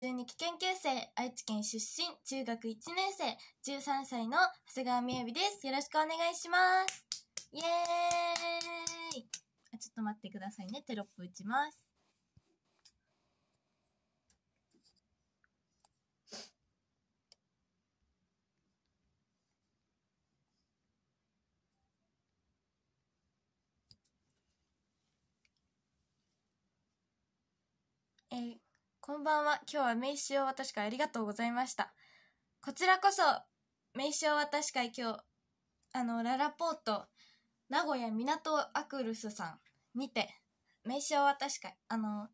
1二期研究生、愛知県出身、中学1年生、13歳の長谷川美やびです。よろしくお願いします。イエーイちょっと待ってくださいね。テロップ打ちます。えーこんばんは。今日は名刺を渡し会ありがとうございました。こちらこそ、名刺を渡し会今日、あの、ララポート、名古屋港アクルスさんにて、名刺を渡し会、あの、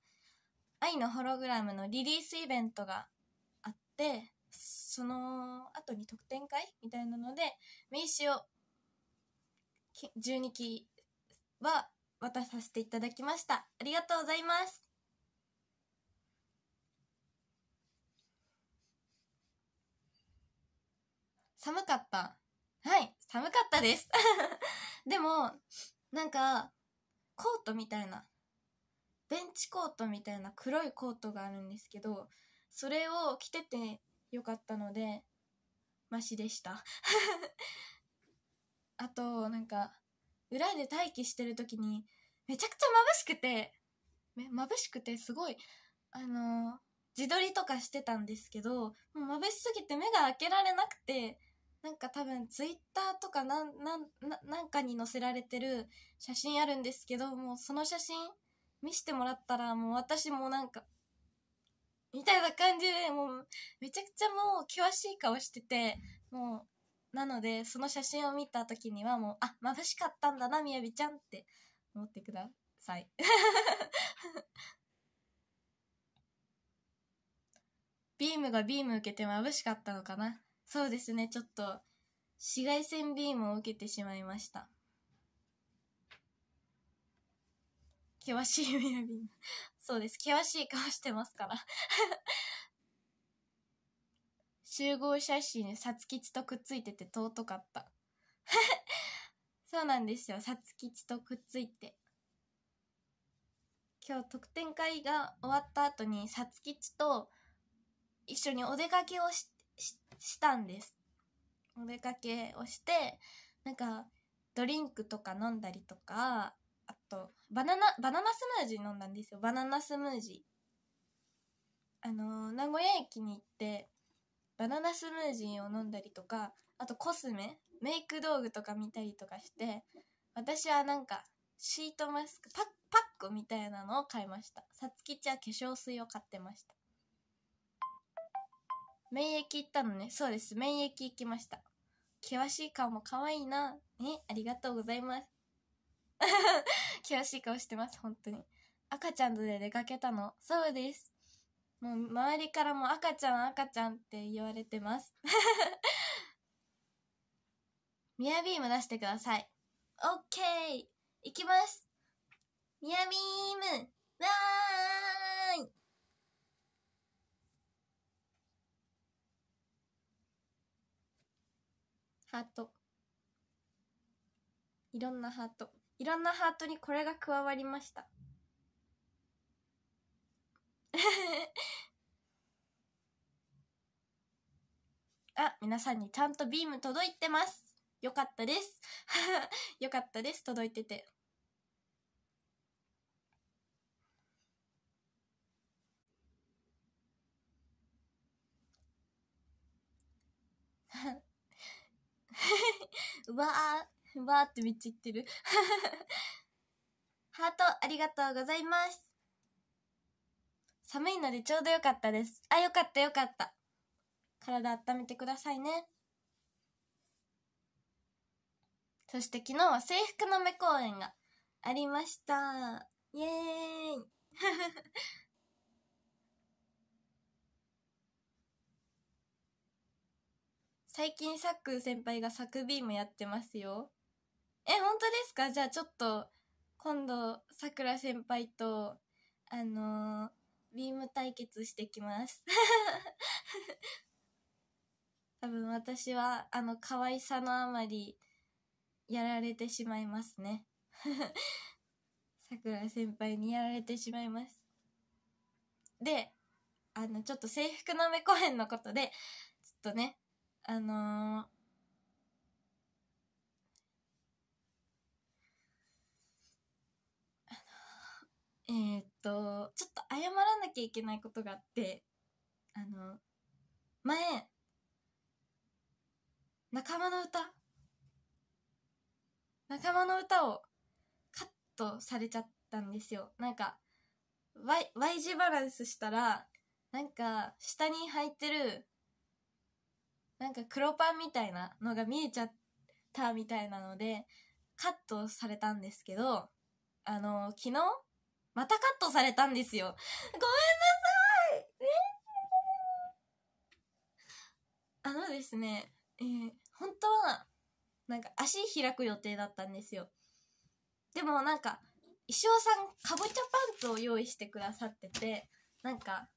愛のホログラムのリリースイベントがあって、その後に特典会みたいなので、名刺を、12期は渡させていただきました。ありがとうございます。寒かった。はい、寒かったです。でも、なんか、コートみたいな、ベンチコートみたいな黒いコートがあるんですけど、それを着ててよかったので、マシでした。あと、なんか、裏で待機してる時に、めちゃくちゃ眩しくて、眩しくてすごい、あのー、自撮りとかしてたんですけど、もう眩しすぎて目が開けられなくて、なんか多分ツイッターとかなん、なん、なんかに載せられてる写真あるんですけど、もうその写真見してもらったらもう私もなんか、みたいな感じで、もうめちゃくちゃもう険しい顔してて、もう、なのでその写真を見た時にはもう、あ、眩しかったんだな、みやびちゃんって思ってください。ビームがビーム受けて眩しかったのかな。そうですね、ちょっと、紫外線ビームを受けてしまいました。険しい海びん。そうです。険しい顔してますから集合写真、さつきちとくっついてて尊かったそうなんですよ。さつきちとくっついて。今日特典会が終わった後に、さつきちと一緒にお出かけをししたんです。お出かけをして、なんか、ドリンクとか飲んだりとか、あと、バナナ、バナナスムージー飲んだんですよ。バナナスムージー。あのー、名古屋駅に行って、バナナスムージーを飲んだりとか、あとコスメ、メイク道具とか見たりとかして、私はなんか、シートマスク、パッ、パックみたいなのを買いました。さつきちゃん化粧水を買ってました。免疫行ったのね。そうです。免疫行きました。険しい顔も可愛いな。え、ありがとうございます。険しい顔してます、本当に。赤ちゃんとで出かけたの。そうです。もう周りからも赤ちゃん赤ちゃんって言われてます。ミヤビーム出してください。オッケー行きますミヤビームわーハートいろんなハートいろんなハートにこれが加わりました あ皆さんにちゃんとビーム届いてますよかったです よかったです届いてて うわー、うわーってめっちゃ言ってる。ハート、ありがとうございます。寒いのでちょうどよかったです。あ、よかったよかった。体温めてくださいね。そして昨日は制服の目公演がありました。イエーイ 最近サック先輩がサクビームやってますよ。え、本当ですかじゃあちょっと、今度、さくら先輩と、あのー、ビーム対決してきます。多分私は、あの、可愛さのあまり、やられてしまいますね。さくら先輩にやられてしまいます。で、あの、ちょっと制服の目公演のことで、ちょっとね、あのー、えー、っと、ちょっと謝らなきゃいけないことがあって、あの、前、仲間の歌仲間の歌をカットされちゃったんですよ。なんか、Y, y 字バランスしたら、なんか、下に入ってるなんか黒パンみたいなのが見えちゃったみたいなので、カットされたんですけど、あの、昨日またカットされたんですよ。ごめんなさいあのですね、えー、本当は、なんか足開く予定だったんですよ。でもなんか、石尾さん、かぼちゃパンツを用意してくださってて、なんか、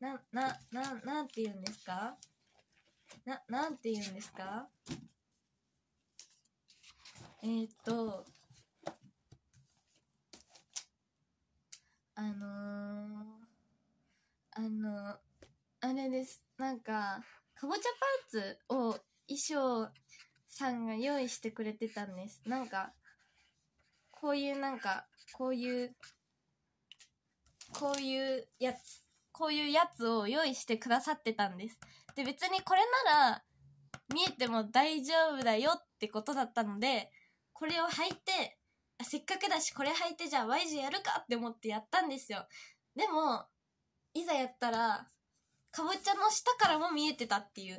な、な、な、なんて言うんですかな、なんて言うんですかえー、っと、あのー、あのー、あれです。なんか、かぼちゃパンツを衣装さんが用意してくれてたんです。なんか、こういうなんか、こういう、こういうやつ、こういうやつを用意してくださってたんです。で別にこれなら見えても大丈夫だよってことだったのでこれを履いてせっかくだしこれ履いてじゃあ Y 字やるかって思ってやったんですよでもいざやったらかぼちゃの下からも見えてたっていうあー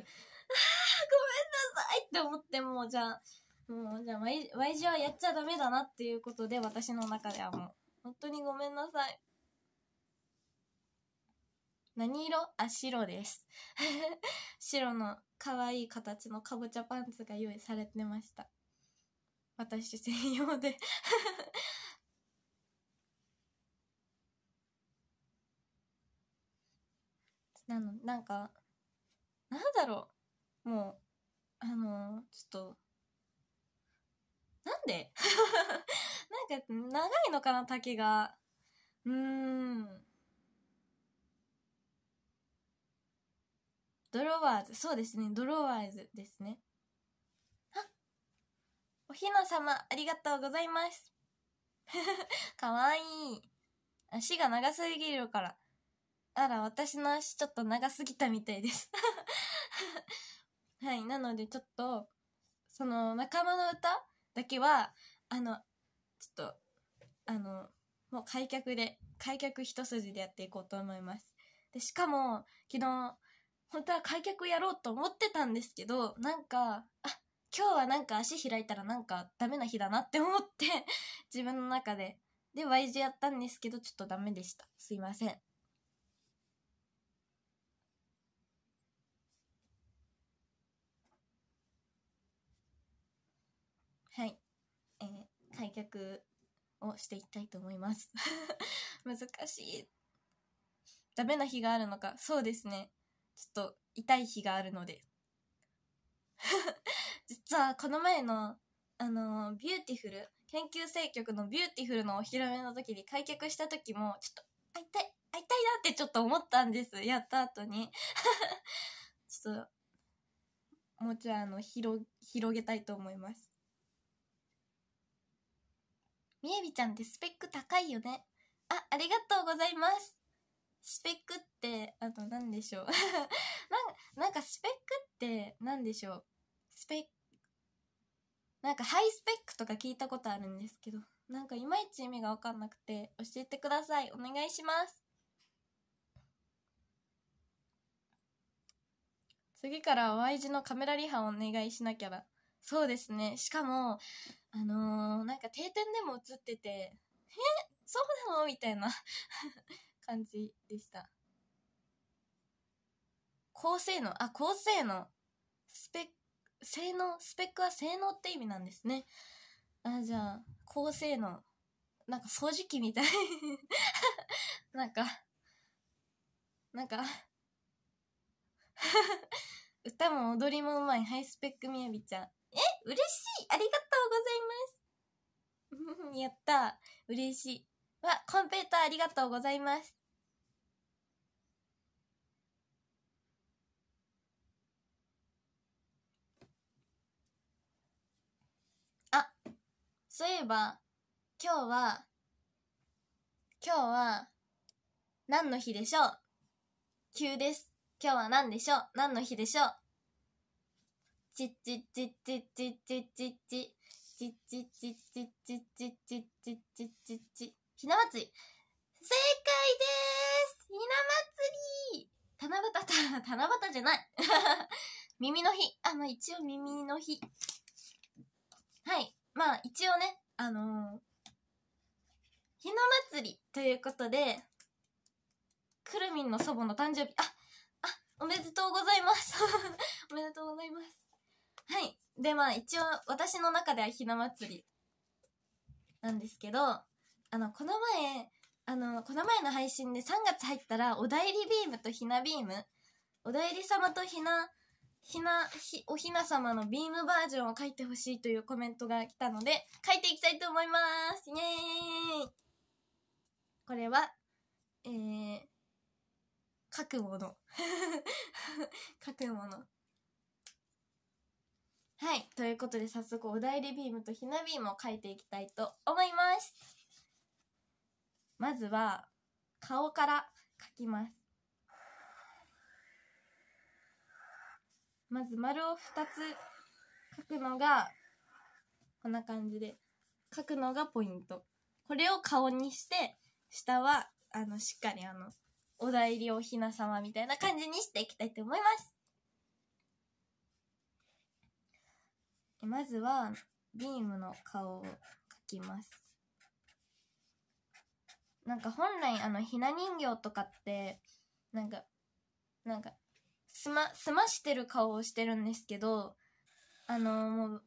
ごめんなさいって思ってもうじゃあもうじゃあ Y, y 字はやっちゃダメだなっていうことで私の中ではもう本当にごめんなさい何色あ、白です。白の可愛い形のかぼちゃパンツが用意されてました。私専用で なの、なんか、なんだろう。もう、あのー、ちょっと、なんで なんか、長いのかな、丈が。うーん。ドロワーズ。そうですね。ドロワーズですね。あおひな様、ありがとうございます。かわいい。足が長すぎるから。あら、私の足ちょっと長すぎたみたいです はい。なので、ちょっと、その、仲間の歌だけは、あの、ちょっと、あの、もう開脚で、開脚一筋でやっていこうと思います。で、しかも、昨日、本当は開脚やろうと思ってたんですけど、なんか、あ、今日はなんか足開いたらなんかダメな日だなって思って 自分の中で。で、Y 字やったんですけど、ちょっとダメでした。すいません。はい。えー、開脚をしていきたいと思います 難しい。ダメな日があるのか。そうですね。ちょっと痛い日があるので 実はこの前の、あのー、ビューティフル、研究生局のビューティフルのお披露目の時に開脚した時も、ちょっと、会いたい、会いたいなってちょっと思ったんです。やった後に ちょっと、もうちょいあの、広、広げたいと思います。みえびちゃんってスペック高いよね。あ、ありがとうございます。スペックって、あと何でしょう な。なんかスペックって何でしょう。スペック。なんかハイスペックとか聞いたことあるんですけど、なんかいまいち意味がわかんなくて教えてください。お願いします。次から Y 字のカメラリハをお願いしなきゃだ。そうですね。しかも、あのー、なんか定点でも映ってて、えそうなのみたいな感じでした。高性能、あ、高性能。スペック、性能、スペックは性能って意味なんですね。あ、じゃあ、高性能。なんか掃除機みたい なんか、なんか 歌も踊りもうまいハイスペックみやびちゃん。え嬉しいありがとうございます やった嬉しい。わ、コンペイターありがとうございます。そういえば、今日は、今日は、何の日でしょう急です。今日は何でしょう何の日でしょうちっちっちっちっちっちっちっち。ちっちっちっちっちっちっちっちっちっちっち。ひな祭り。正解ですひな祭り七夕た、七夕じゃない。耳の日。あ、まあ一応耳の日。はい。あのー、ひな祭りということで、くるみんの祖母の誕生日、あ、あ、おめでとうございます。おめでとうございます。はい。で、まあ一応私の中ではひな祭りなんですけど、あの、この前、あの、この前の配信で3月入ったら、おだいりビームとひなビーム、おだいり様とひなひな、ひ、おひな様のビームバージョンを書いてほしいというコメントが来たので、書いていきたいと思いますイェーイこれは、えー、書くもの。書くもの。はい。ということで、早速、お題りビームとひなビームを書いていきたいと思います。まずは、顔から書きます。まず丸を2つ書くのがこんな感じで書くのがポイントこれを顔にして下はあのしっかりあのお代理おひな様みたいな感じにしていきたいと思いますまずはビームの顔を描きますなんか本来あのひな人形とかってなんかなんかすま、すましてる顔をしてるんですけど、あのー、もう、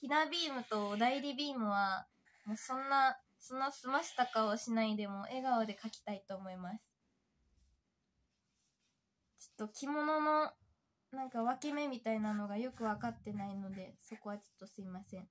ひなビームとお代理ビームは、もうそんな、そんなすました顔しないでも笑顔で描きたいと思います。ちょっと着物のなんか分け目みたいなのがよく分かってないので、そこはちょっとすいません。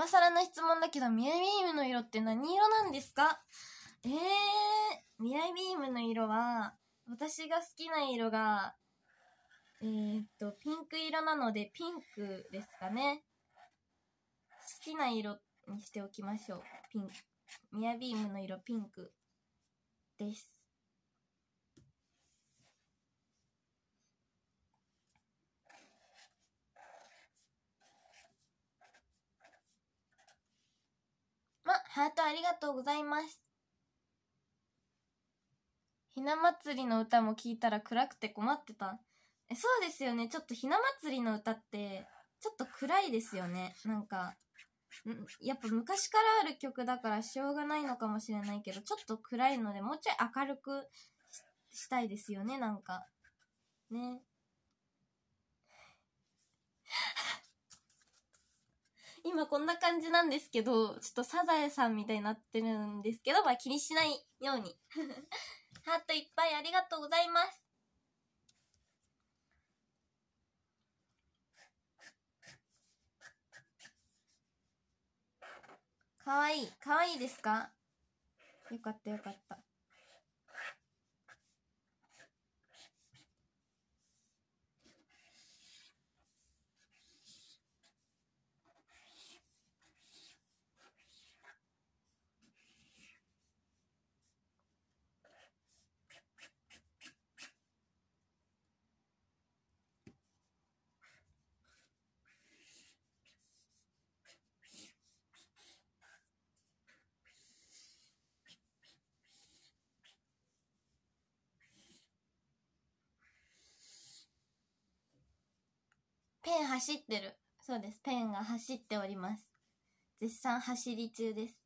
今更の質問だけど、ミライビームの色って何色なんですかえー、ミライビームの色は、私が好きな色が、えー、っと、ピンク色なので、ピンクですかね。好きな色にしておきましょう。ピンク。ミライビームの色、ピンクです。ま、ハートありがとうございます。ひな祭りの歌も聞いたら暗くて困ってた。え、そうですよね。ちょっとひな祭りの歌って、ちょっと暗いですよね。なんか、やっぱ昔からある曲だからしょうがないのかもしれないけど、ちょっと暗いので、もうちょい明るくしたいですよね、なんか。ね。今こんな感じなんですけど、ちょっとサザエさんみたいになってるんですけど、まあ気にしないように。ハートいっぱいありがとうございます。かわいい。かわいいですかよかったよかった。ペン走ってる。そうです。ペンが走っております。絶賛走り中です。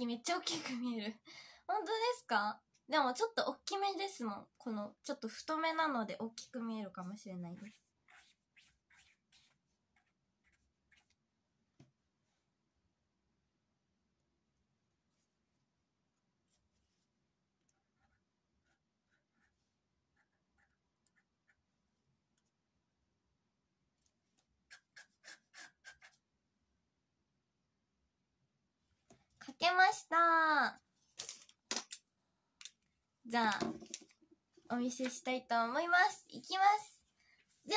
きめっちゃ大きく見える 本当ですかでもちょっと大きめですもん。この、ちょっと太めなので大きく見えるかもしれないです。したじゃあお見せしたいと思いますいきますじ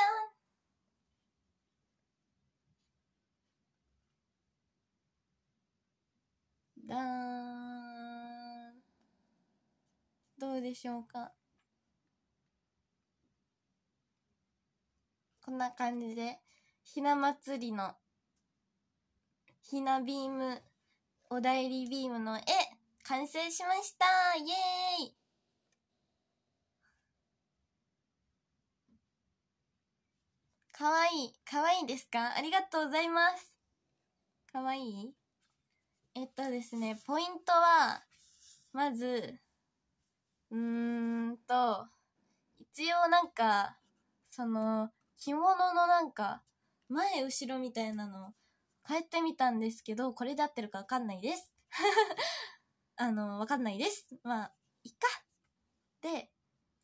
ゃんだんどうでしょうかこんな感じでひな祭りのひなビームお代理ビームの絵、完成しましたイエーイかわいい。かわいいですかありがとうございます。かわいいえっとですね、ポイントは、まず、うーんと、一応なんか、その、着物のなんか、前後ろみたいなの帰ってみたんですけど、これで合ってるかわかんないです。あの、わかんないです。まあ、いっか。で、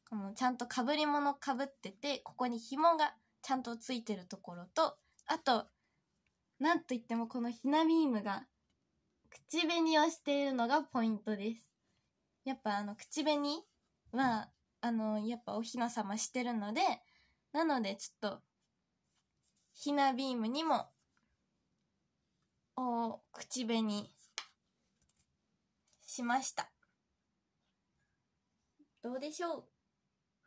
このちゃんと被り物被ってて、ここに紐がちゃんとついてるところと、あと、なんといってもこのひなビームが、口紅をしているのがポイントです。やっぱあの、口紅は、あの、やっぱおひな様してるので、なのでちょっと、ひなビームにもを口紅しました。どうでしょう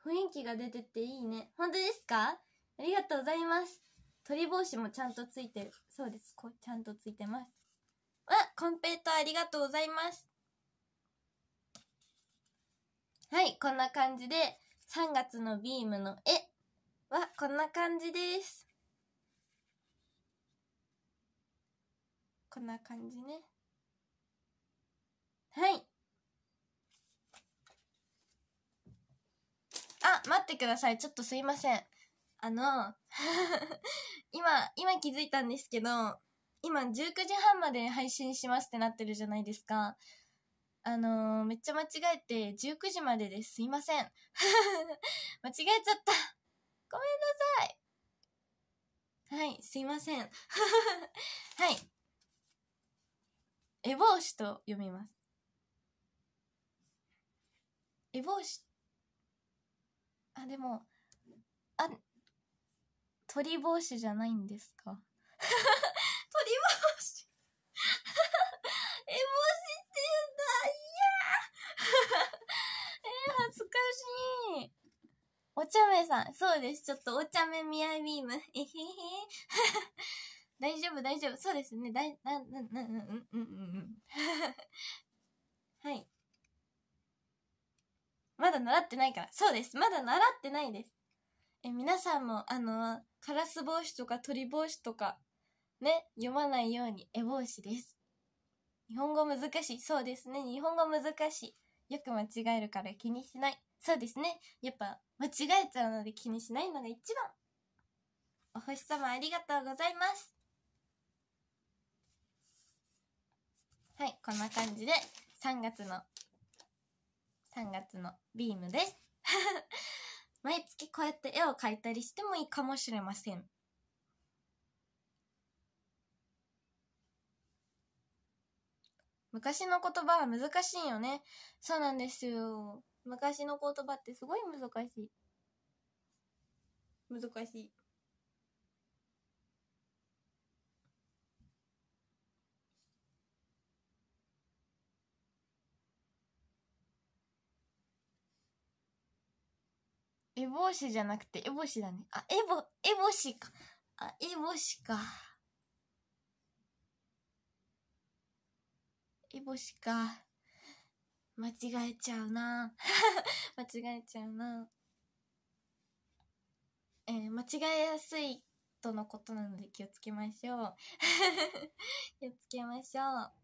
雰囲気が出てていいね。本当ですかありがとうございます。鳥帽子もちゃんとついてる。そうです。こうちゃんとついてます。あ、コンペイトありがとうございます。はい、こんな感じで、3月のビームの絵はこんな感じです。こんな感じねはいあ待ってくださいちょっとすいませんあの 今今気づいたんですけど今19時半まで配信しますってなってるじゃないですかあのー、めっちゃ間違えて19時までですすいません 間違えちゃったごめんなさいはい、すいません。はい。エボシと読みます。エボシ。あ、でも、あ、鳥帽子じゃないんですか 鳥帽子エボシって言うんだいやえ恥ずかしい。お茶目さん。そうです。ちょっとお茶目みやビーム。えへへ。大丈夫、大丈夫。そうですね。だい、な、な、な、うん、うん、うん、うん。はい。まだ習ってないから。そうです。まだ習ってないです。え、皆さんも、あの、カラス帽子とか鳥帽子とか、ね、読まないように、絵帽子です。日本語難しい。そうですね。日本語難しい。よく間違えるから気にしない。そうですね。やっぱ、間違えちゃうので気にしないのが一番。お星様ありがとうございます。はい、こんな感じで3月の、3月のビームです。毎月こうやって絵を描いたりしてもいいかもしれません。昔の言葉は難しいよね。そうなんですよ。昔の言葉ってすごい難しい。難しい。エボーシじゃなくてエボシだね。あ、エボ、エボシか。あ、エボシか。エボシか。間違えちゃうな 間違えちゃうなえー、間違えやすいとのことなので気をつけましょう 気をつけましょう。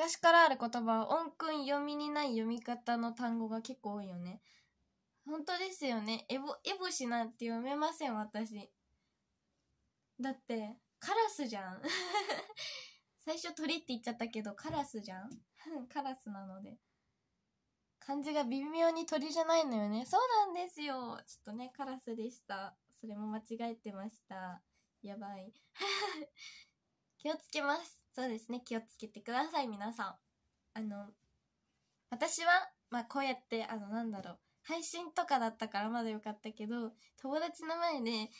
昔からある言葉は音訓読みにない読み方の単語が結構多いよね。本当ですよね。エボ、エボシなんて読めません、私。だって、カラスじゃん。最初鳥って言っちゃったけど、カラスじゃん カラスなので。漢字が微妙に鳥じゃないのよね。そうなんですよ。ちょっとね、カラスでした。それも間違えてました。やばい。気をつけます。そうですね、気をつけてください、皆さん。あの、私は、まあ、こうやって、あの、なんだろう、配信とかだったからまだよかったけど、友達の前で、え、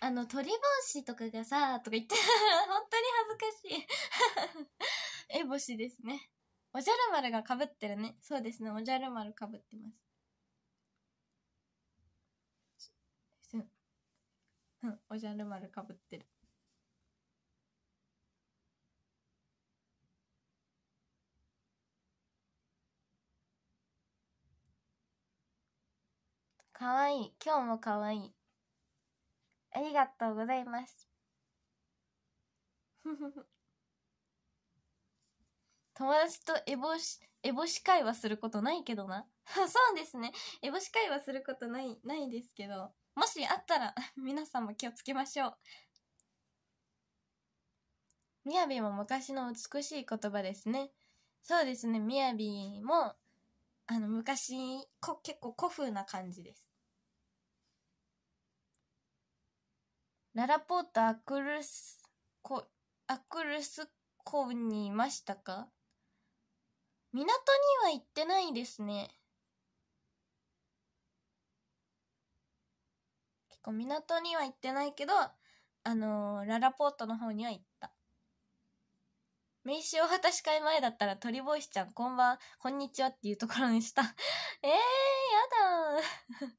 あの、鳥帽子とかがさ、とか言って、本当に恥ずかしい。え、帽子ですね。おじゃる丸がかぶってるね。そうですね、おじゃる丸かぶってます。うん、おじゃる丸かぶってる。かわいい。今日もかわいい。ありがとうございます。友達とエボシ、エボシ会話することないけどな。そうですね。エボシ会話することない、ないですけど。もしあったら、皆さんも気をつけましょう。みやびも昔の美しい言葉ですね。そうですね。みやびも、あの、昔、こ、結構古風な感じです。ララポートアクルスコ、アクルスコにいましたか港には行ってないですね。結構港には行ってないけど、あのー、ララポートの方には行った。名刺を果たし会前だったら鳥ボイスちゃん、こんばん、こんにちはっていうところにした。え えー、やだ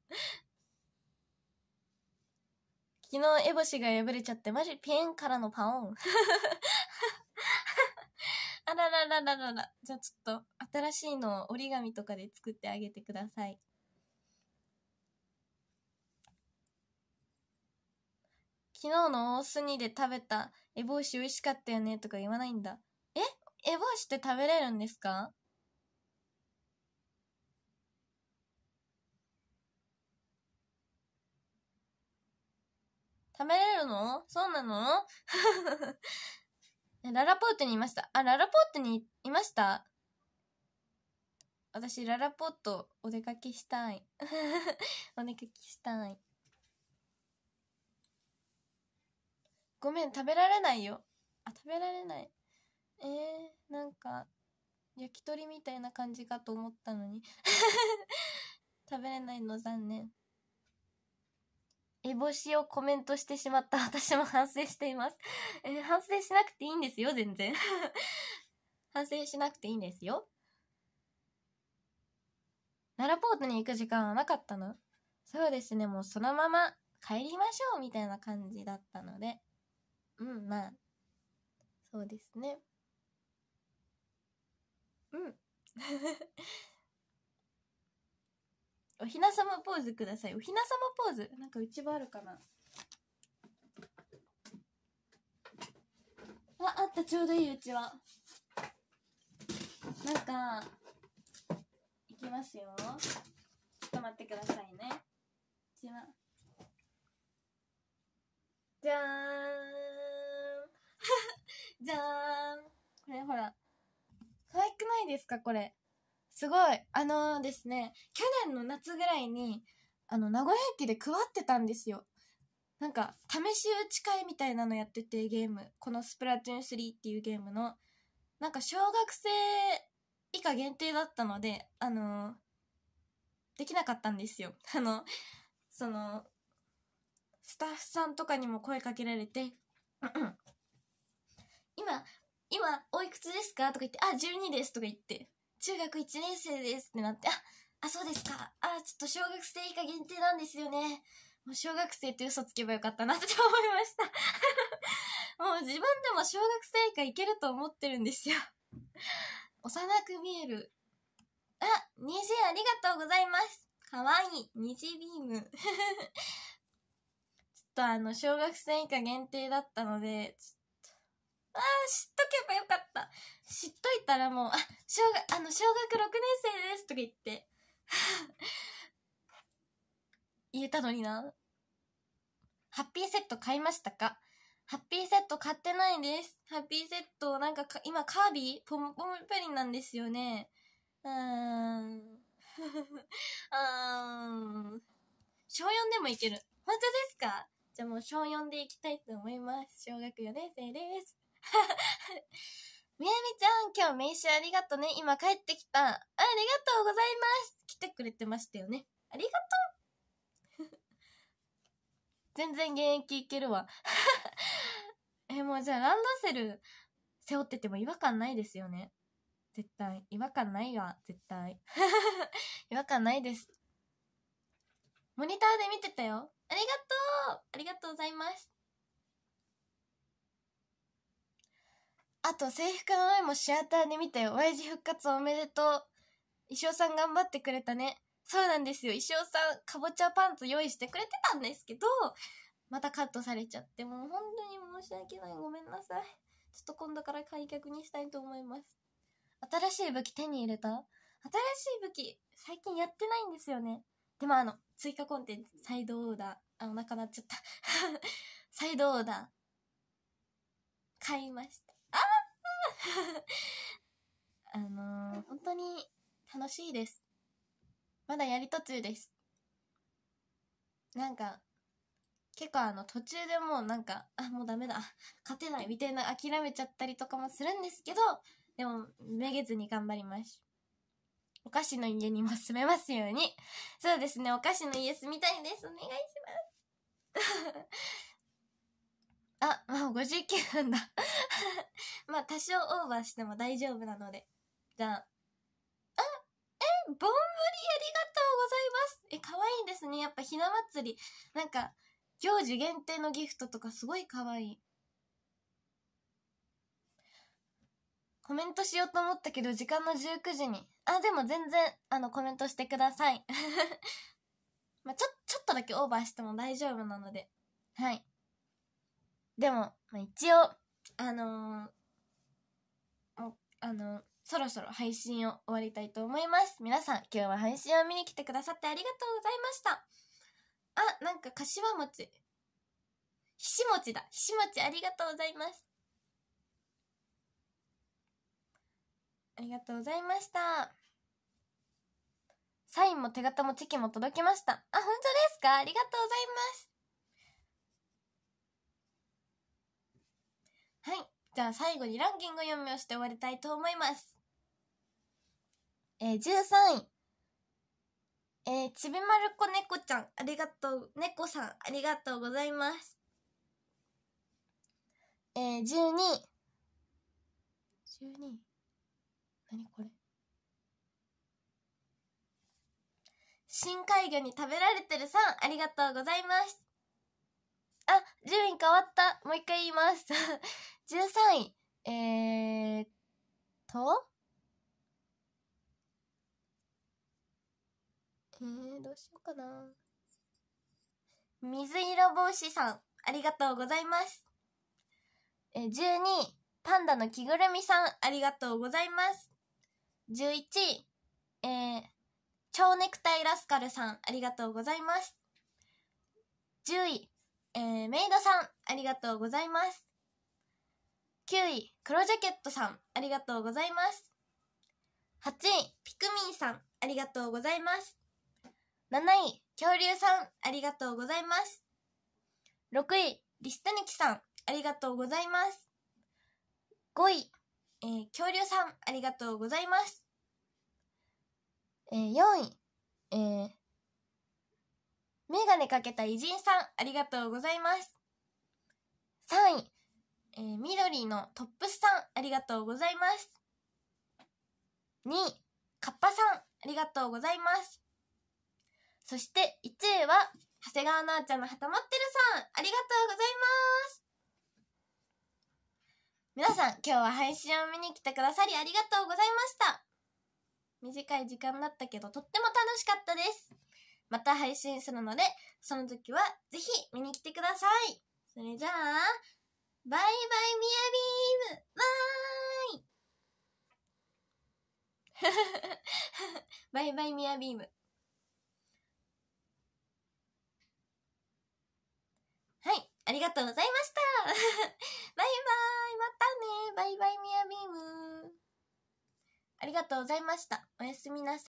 昨日、エボシが破れちゃって、マジピンからのパオン。あらららららら。じゃあちょっと、新しいのを折り紙とかで作ってあげてください。昨日の大須にで食べたエボシ美味しかったよねとか言わないんだ。えエボシって食べれるんですか食べれるのそうなの ララポートにいました。あ、ララポートにいました私、ララポートお出かけしたい。お出かけしたい。ごめん、食べられないよ。あ、食べられない。えー、なんか、焼き鳥みたいな感じかと思ったのに 食べれないの残念。エボシをコメントしてしまった 私も反省しています。えー、反省しなくていいんですよ、全然。反省しなくていいんですよ。奈良ポートに行く時間はなかったのそうですね、もうそのまま帰りましょうみたいな感じだったので。うん、まあ、そうですね。うん。おひなさまポーズください。おひなさまポーズ。なんかうちもあるかな。あ、あった、ちょうどいいうちは。なんか、いきますよ。ちょっと待ってくださいね。じゃじゃーん。じゃーん。これほら、可愛くないですか、これ。すごい。あのー、ですね、去年の夏ぐらいに、あの、名古屋駅で配ってたんですよ。なんか、試し打ち会みたいなのやってて、ゲーム。このスプラトゥーン3っていうゲームの。なんか、小学生以下限定だったので、あのー、できなかったんですよ。あの、その、スタッフさんとかにも声かけられて、今、今、おいくつですかとか言って、あ、12ですとか言って、中学1年生ですってなって、あ、あ、そうですか。あ、ちょっと小学生以下限定なんですよね。もう小学生って嘘つけばよかったなって思いました もう自分でも小学生以下いけると思ってるんですよ幼く見える。あ、虹ありがとうございます。かわいい。虹ビーム ちょっとあの、小学生以下限定だったので、ちょっああ、知っとけばよかった。知っといたらもう、あ、小学、あの、小学6年生ですとか言って、言えたのにな。ハッピーセット買いましたかハッピーセット買ってないです。ハッピーセット、なんか今カービィポムポムプリンなんですよね。うーん。うーん。小4でもいける。本当ですかじゃあもう小4でいきたいと思います。小学4年生です。みやみちゃん、今日名刺ありがとうね。今帰ってきた。ありがとうございます。来てくれてましたよね。ありがとう。全然現役いけるわ。え、もうじゃあランドセル背負ってても違和感ないですよね。絶対。違和感ないわ、絶対。違和感ないです。モニターで見てたよ。ありがとうありがとうございます。あと、制服の前もシアターで見たよ。親父復活おめでとう。石尾さん頑張ってくれたね。そうなんですよ。石尾さん、かぼちゃパンツ用意してくれてたんですけど、またカットされちゃって、もう本当に申し訳ない。ごめんなさい。ちょっと今度から開脚にしたいと思います。新しい武器手に入れた新しい武器、最近やってないんですよね。でもあの、追加コンテンツ、サイドオーダー。あ、お腹鳴っちゃった。サイドオーダー。買いました。あー あのー、本当に楽しいです。まだやり途中です。なんか、結構あの途中でもうなんか、あ、もうダメだ、勝てないみたいな諦めちゃったりとかもするんですけど、でも、めげずに頑張ります。お菓子の家にも住めますように。そうですね、お菓子の家住みたいです。お願いします。あ、もう59分だ まあ、多少オーバーしても大丈夫なので。じゃあ。あえぼんぶりありがとうございますえ、可愛いですね。やっぱひな祭り。なんか、行事限定のギフトとかすごい可愛い。コメントしようと思ったけど、時間の19時に。あ、でも全然、あの、コメントしてください。まあ、ちょ、ちょっとだけオーバーしても大丈夫なので。はい。でも、まあ、一応、あのー、あのー、そろそろ配信を終わりたいと思います。皆さん、今日は配信を見に来てくださってありがとうございました。あ、なんか、かしわ餅。ひし餅だ。ひし餅ありがとうございます。ありがとうございました。サインも手形もチェキも届きました。あ、本当ですかありがとうございます。はい。じゃあ最後にランキング読みをして終わりたいと思います。えー、13位。えー、ちびまる子猫ちゃん、ありがとう、猫さん、ありがとうございます。えー、12位。12位何これ深海魚に食べられてるさん、ありがとうございます。あ、順位変わった。もう一回言います。13位、えー、っと、えー、どうしようかな。水色帽子さん、ありがとうございます。えー、12位、パンダの着ぐるみさん、ありがとうございます。11位、えー、蝶ネクタイラスカルさん、ありがとうございます。10位、えー、メイドさん、ありがとうございます。9位、黒ジャケットさん、ありがとうございます。8位、ピクミンさん、ありがとうございます。7位、恐竜さん、ありがとうございます。6位、リストニキさん、ありがとうございます。5位、えー、恐竜さん、ありがとうございます。えー、4位、えー、メガネかけた偉人さん、ありがとうございます。3位、えー、緑のトップスさん、ありがとうございます。2位、カッパさん、ありがとうございます。そして1位は、長谷川なあちゃんのはたまってるさん、ありがとうございます。皆さん、今日は配信を見に来てくださりありがとうございました。短い時間だったけど、とっても楽しかったです。また配信するので、その時はぜひ見に来てください。それじゃあ、バイバイミヤビームわーいバイバイミヤビームはい、ありがとうございましたバイバイまたねバイバイミヤビームありがとうございました。おやすみなさい。